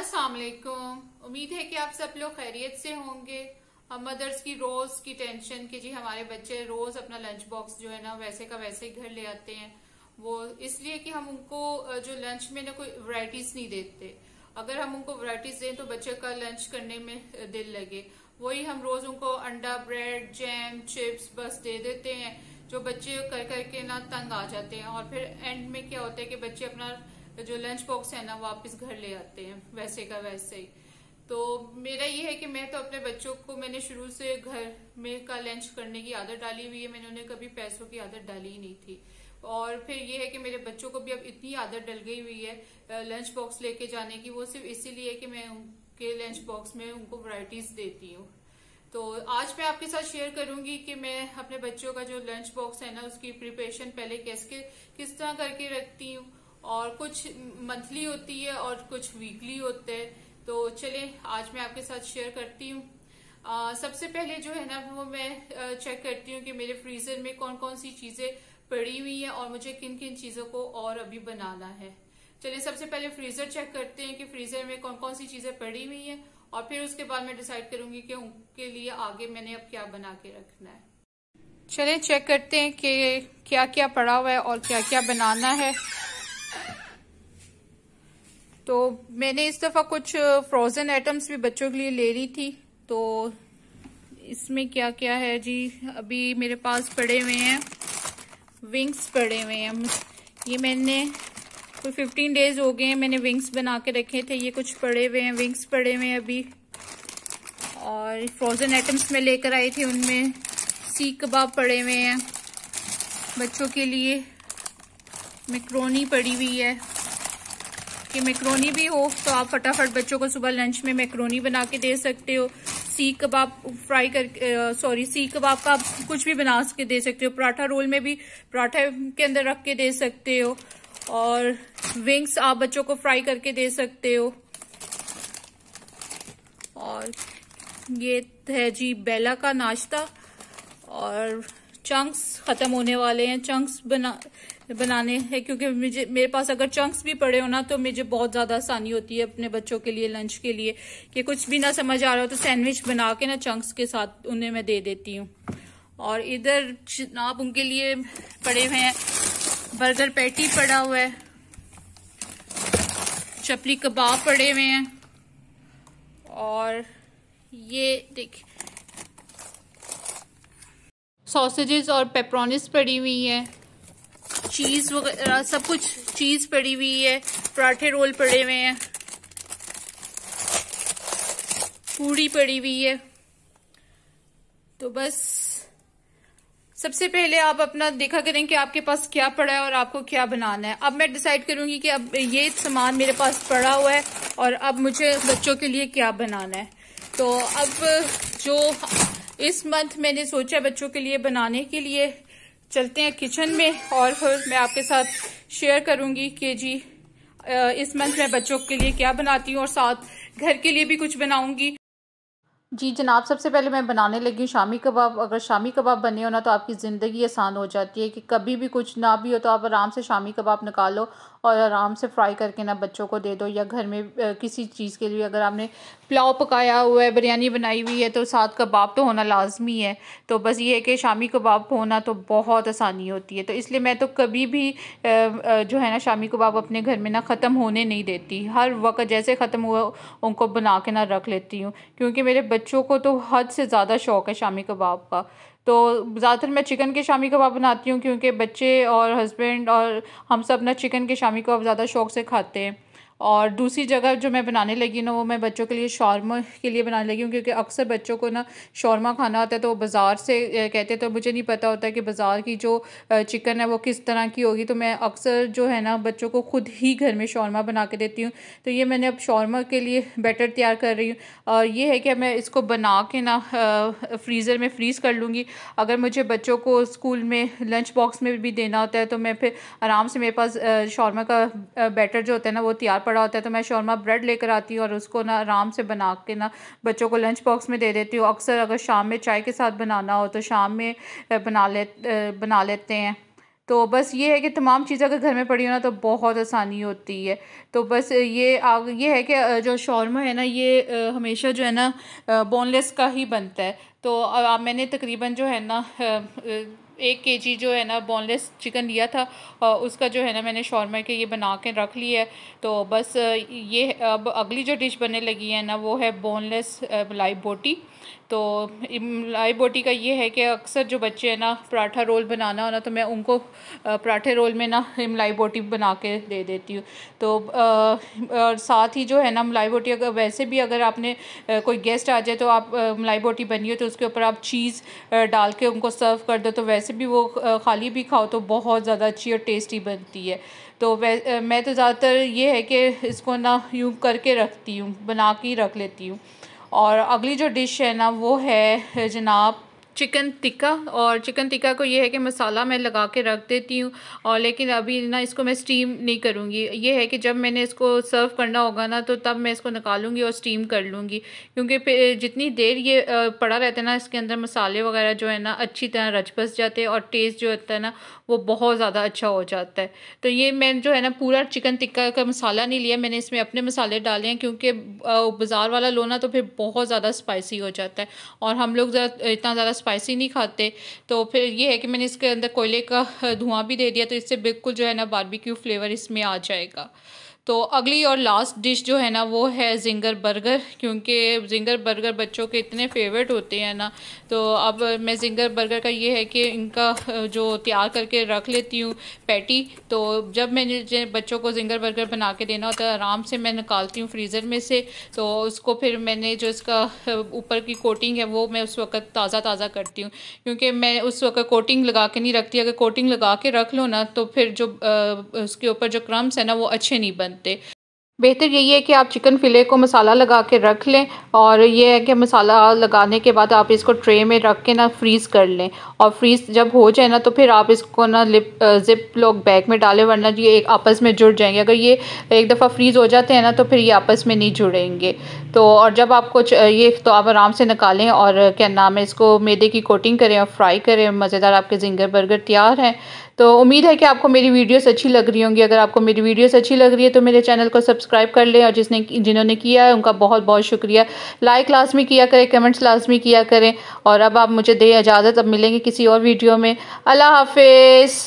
असलकुम उम्मीद है कि आप सब लोग खैरियत से होंगे हम मदर्स की रोज की टेंशन कि जी हमारे बच्चे रोज अपना लंच बॉक्स जो है ना वैसे का वैसे ही घर ले आते हैं वो इसलिए कि हम उनको जो लंच में ना कोई वैरायटीज नहीं देते अगर हम उनको वैरायटीज दें तो बच्चे का लंच करने में दिल लगे वही हम रोज उनको अंडा ब्रेड जैम चिप्स बस दे देते हैं जो बच्चे कर करके ना तंग आ जाते हैं और फिर एंड में क्या होता है कि बच्चे अपना तो जो लंच बॉक्स है ना वापस घर ले आते हैं वैसे का वैसे ही तो मेरा ये है कि मैं तो अपने बच्चों को मैंने शुरू से घर में का लंच करने की आदत डाली हुई है मैंने उन्हें कभी पैसों की आदत डाली ही नहीं थी और फिर ये है कि मेरे बच्चों को भी अब इतनी आदत डल गई हुई है लंच बॉक्स लेके जाने की वो सिर्फ इसीलिए कि मैं उनके लंच बॉक्स में उनको वराइटीज देती हूँ तो आज मैं आपके साथ शेयर करूंगी कि मैं अपने बच्चों का जो लंच बॉक्स है ना उसकी प्रिपरेशन पहले कैसे किस तरह करके रखती हूँ और कुछ मंथली होती है और कुछ वीकली होते हैं तो चले आज मैं आपके साथ शेयर करती हूँ सबसे पहले जो है ना वो मैं चेक करती हूँ कि मेरे फ्रीजर में कौन कौन सी चीजें पड़ी हुई है और मुझे किन किन चीजों को और अभी बनाना है चलिए सबसे पहले फ्रीजर चेक करते हैं कि फ्रीजर में कौन कौन सी चीजें पड़ी हुई है और फिर उसके बाद मैं डिसाइड करूंगी कि उनके लिए आगे मैंने अब क्या बना के रखना है चले चेक करते हैं कि क्या क्या पड़ा हुआ है और क्या क्या बनाना है तो मैंने इस दफ़ा कुछ फ्रोज़न आइटम्स भी बच्चों के लिए ले रही थी तो इसमें क्या क्या है जी अभी मेरे पास पड़े हुए हैं विंग्स पड़े हुए हैं ये मैंने कोई फिफ्टीन डेज हो गए हैं मैंने विंग्स बना के रखे थे ये कुछ पड़े हुए हैं विंग्स पड़े हुए हैं अभी और फ्रोज़न आइटम्स में लेकर आई थी उनमें सीख कबाब पड़े हुए हैं बच्चों के लिए मिक्रोनी पड़ी हुई है कि मैक्रोनी भी हो तो आप फटाफट बच्चों को सुबह लंच में मैक्रोनी बना के दे सकते हो सीख कबाब फ्राई कर सॉरी सीख कबाब का आप कुछ भी बना के दे सकते हो पराठा रोल में भी पराठा के अंदर रख के दे सकते हो और विंग्स आप बच्चों को फ्राई करके दे सकते हो और ये है जी बेला का नाश्ता और चंक्स ख़त्म होने वाले हैं चंक्स बना बनाने हैं क्योंकि मुझे मेरे पास अगर चंक्स भी पड़े हो ना तो मुझे बहुत ज़्यादा आसानी होती है अपने बच्चों के लिए लंच के लिए कि कुछ भी ना समझ आ रहा हो तो सैंडविच बना के ना चंक्स के साथ उन्हें मैं दे देती हूँ और इधर आप उनके लिए पड़े हुए हैं बर्गर पैटी पड़ा हुआ है चपली कबाब पड़े हुए हैं और ये देख सॉसेजेस और पेपरोनिस पड़ी हुई हैं चीज़ वगैरह सब कुछ चीज़ पड़ी हुई है पराठे रोल पड़े हुए हैं पूड़ी पड़ी हुई है तो बस सबसे पहले आप अपना देखा करें कि आपके पास क्या पड़ा है और आपको क्या बनाना है अब मैं डिसाइड करूंगी कि अब ये सामान मेरे पास पड़ा हुआ है और अब मुझे बच्चों के लिए क्या बनाना है तो अब जो इस मंथ मैंने सोचा बच्चों के लिए बनाने के लिए चलते हैं किचन में और फिर मैं आपके साथ शेयर करूंगी कि जी इस मंथ मैं बच्चों के लिए क्या बनाती हूँ और साथ घर के लिए भी कुछ बनाऊंगी जी जनाब सबसे पहले मैं बनाने लगी हूँ शामी कबाब अगर शामी कबाब बने हो ना तो आपकी ज़िंदगी आसान हो जाती है कि कभी भी कुछ ना भी हो तो आप आराम से शामी कबाब निकालो और आराम से फ्राई करके ना बच्चों को दे दो या घर में किसी चीज़ के लिए अगर आपने पुलाव पकाया हुआ है बिरयानी बनाई हुई है तो साथ कबाब तो होना लाजमी है तो बस ये है कि शामी कबाब होना तो बहुत आसानी होती है तो इसलिए मैं तो कभी भी जो है ना शामी कबाब अपने घर में ना ख़त्म होने नहीं देती हर वक्त जैसे ख़त्म हुआ उनको बना के ना रख लेती हूँ क्योंकि मेरे बच्चों को तो हद से ज़्यादा शौक है शामी कबाब का तो ज़्यादातर मैं चिकन के शामी कबाब बनाती हूँ क्योंकि बच्चे और हस्बैंड और हम सब ना चिकन के शामी कबाब ज़्यादा शौक़ से खाते हैं और दूसरी जगह जो मैं बनाने लगी ना वो मैं बच्चों के लिए शौरमा के लिए बनाने लगी हूँ क्योंकि अक्सर बच्चों को ना शौरमा खाना होता है तो वो बाज़ार से कहते तो मुझे नहीं पता होता कि बाज़ार की जो चिकन है वो किस तरह की होगी तो मैं अक्सर जो है ना बच्चों को ख़ुद ही घर में शौरमा बना के देती हूँ तो ये मैंने अब शौरमा के लिए बैटर तैयार कर रही हूँ और ये है कि मैं इसको बना के ना फ्रीज़र में फ्रीज़ कर लूँगी अगर मुझे बच्चों को स्कूल में लंच बॉक्स में भी देना होता है तो मैं फिर आराम से मेरे पास शौरमा का बैटर जो होता है ना वो तैयार पड़ा होता है तो मैं शौरमा ब्रेड लेकर आती हूँ और उसको ना आराम से बना के ना बच्चों को लंच बॉक्स में दे देती हूँ अक्सर अगर शाम में चाय के साथ बनाना हो तो शाम में बना ले बना लेते हैं तो बस ये है कि तमाम चीज़ें अगर घर में पड़ी हो ना तो बहुत आसानी होती है तो बस ये आग ये है कि जो शौरमा है ना ये हमेशा जो है ना बोनलेस का ही बनता है तो मैंने तकरीबन जो है ना एक के जी जो है ना बोनलेस चिकन लिया था उसका जो है ना मैंने शॉर्मा के ये बना के रख लिया है तो बस ये अब अगली जो डिश बनने लगी है ना वो है बोनलेस मलाई बोटी तो लाई बोटी का ये है कि अक्सर जो बच्चे हैं ना पराठा रोल बनाना होना तो मैं उनको पराठे रोल में ना मलाई बोटी बना के दे देती हूँ तो आ, और साथ ही जो है ना मलाई बोटी अगर वैसे भी अगर आपने कोई गेस्ट आ जाए तो आप मलाई बोटी बनी हो तो उसके ऊपर आप चीज़ डाल के उनको सर्व कर दो तो वैसे भी वो खाली भी खाओ तो बहुत ज़्यादा अच्छी और टेस्टी बनती है तो वै मैं तो ज़्यादातर ये है कि इसको ना यूँ करके रखती हूँ बना के ही रख लेती हूँ और अगली जो डिश है ना वो है जनाब चिकन टिक्का और चिकन टिक्का को ये है कि मसाला मैं लगा के रख देती हूँ और लेकिन अभी ना इसको मैं स्टीम नहीं करूँगी ये है कि जब मैंने इसको सर्व करना होगा ना तो तब मैं इसको निकालूंगी और स्टीम कर लूँगी क्योंकि जितनी देर ये पड़ा रहता है ना इसके अंदर मसाले वगैरह जो है ना अच्छी तरह रच बस जाते हैं और टेस्ट जो होता है ना वो बहुत ज़्यादा अच्छा हो जाता है तो ये मैंने जो है ना पूरा चिकन टिक्का का मसाला नहीं लिया मैंने इसमें अपने मसाले डाले हैं क्योंकि बाज़ार वाला लोना तो फिर बहुत ज़्यादा स्पाइसी हो जाता है और हम लोग इतना ज़्यादा स्पाइसी नहीं खाते तो फिर ये है कि मैंने इसके अंदर कोयले का धुआं भी दे दिया तो इससे बिल्कुल जो है ना बारबेक्यू फ्लेवर इसमें आ जाएगा तो अगली और लास्ट डिश जो है ना वो है जिंगर बर्गर क्योंकि जिंगर बर्गर बच्चों के इतने फेवरेट होते हैं ना तो अब मैं जिंगर बर्गर का ये है कि इनका जो तैयार करके रख लेती हूँ पैटी तो जब मैंने बच्चों को जिंगर बर्गर बना के देना होता है आराम से मैं निकालती हूँ फ्रीज़र में से तो उसको फिर मैंने जो इसका ऊपर की कोटिंग है वो मैं उस वक्त ताज़ा ताज़ा करती हूँ क्योंकि मैं उस वक्त कोटिंग लगा के नहीं रखती अगर कोटिंग लगा के रख लो ना तो फिर जो उसके ऊपर जो क्रम्स है ना वो अच्छे नहीं बन बनते बेहतर यही है कि आप चिकन फ़िले को मसाला लगा के रख लें और ये है कि मसाला लगाने के बाद आप इसको ट्रे में रख के ना फ्रीज़ कर लें और फ्रीज़ जब हो जाए ना तो फिर आप इसको ना लिप ज़िप लोग बैग में डालें वरना ये एक आपस में जुड़ जाएंगे अगर ये एक दफ़ा फ्रीज़ हो जाते हैं ना तो फिर ये आपस में नहीं जुड़ेंगे तो और जब आप कुछ ये तो आप आराम से निकालें और क्या नाम है इसको मैदे की कोटिंग करें और फ्राई करें मज़ेदार आपके जिंगर बर्गर तैयार हैं तो उम्मीद है कि आपको मेरी वीडियोस अच्छी लग रही होंगी अगर आपको मेरी वीडियोस अच्छी लग रही है तो मेरे चैनल को सब्सक्राइब कर लें और जिसने जिन्होंने किया है उनका बहुत बहुत शुक्रिया लाइक लाजमी किया करें कमेंट्स लाजमी किया करें और अब आप मुझे दें इजाज़त अब मिलेंगे किसी और वीडियो में अल्लाह हाफिज़